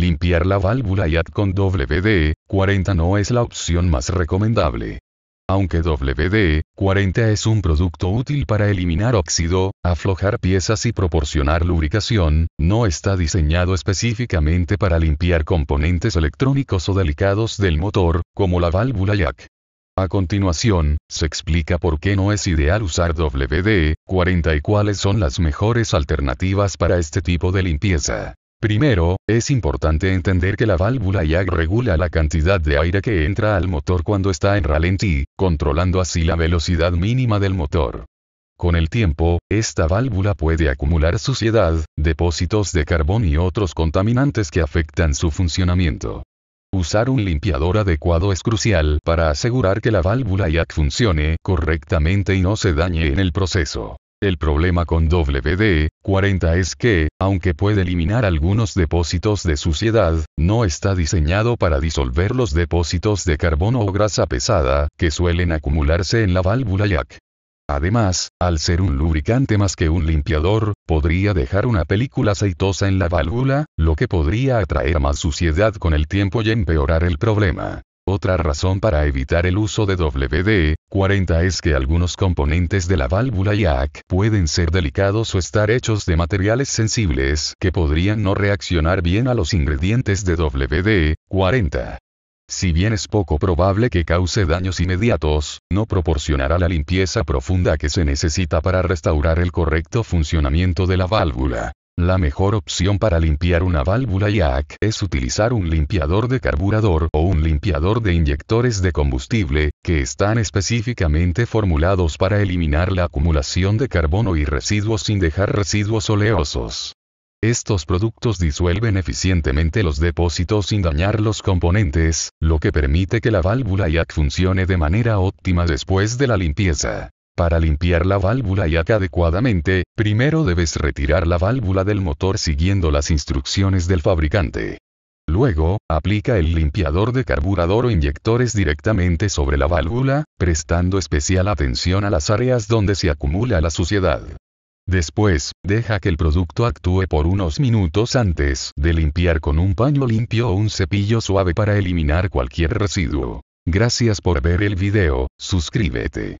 Limpiar la válvula IAC con WD-40 e, no es la opción más recomendable. Aunque WD-40 e, es un producto útil para eliminar óxido, aflojar piezas y proporcionar lubricación, no está diseñado específicamente para limpiar componentes electrónicos o delicados del motor, como la válvula IAC. A continuación, se explica por qué no es ideal usar WD-40 e, y cuáles son las mejores alternativas para este tipo de limpieza. Primero, es importante entender que la válvula IAC regula la cantidad de aire que entra al motor cuando está en ralentí, controlando así la velocidad mínima del motor. Con el tiempo, esta válvula puede acumular suciedad, depósitos de carbón y otros contaminantes que afectan su funcionamiento. Usar un limpiador adecuado es crucial para asegurar que la válvula IAC funcione correctamente y no se dañe en el proceso. El problema con WD-40 es que, aunque puede eliminar algunos depósitos de suciedad, no está diseñado para disolver los depósitos de carbono o grasa pesada, que suelen acumularse en la válvula yac. Además, al ser un lubricante más que un limpiador, podría dejar una película aceitosa en la válvula, lo que podría atraer más suciedad con el tiempo y empeorar el problema. Otra razón para evitar el uso de WD 40 es que algunos componentes de la válvula IAC pueden ser delicados o estar hechos de materiales sensibles que podrían no reaccionar bien a los ingredientes de WD. 40. Si bien es poco probable que cause daños inmediatos, no proporcionará la limpieza profunda que se necesita para restaurar el correcto funcionamiento de la válvula. La mejor opción para limpiar una válvula IAC es utilizar un limpiador de carburador o un limpiador de inyectores de combustible, que están específicamente formulados para eliminar la acumulación de carbono y residuos sin dejar residuos oleosos. Estos productos disuelven eficientemente los depósitos sin dañar los componentes, lo que permite que la válvula IAC funcione de manera óptima después de la limpieza. Para limpiar la válvula y adecuadamente, primero debes retirar la válvula del motor siguiendo las instrucciones del fabricante. Luego, aplica el limpiador de carburador o inyectores directamente sobre la válvula, prestando especial atención a las áreas donde se acumula la suciedad. Después, deja que el producto actúe por unos minutos antes de limpiar con un paño limpio o un cepillo suave para eliminar cualquier residuo. Gracias por ver el video, suscríbete.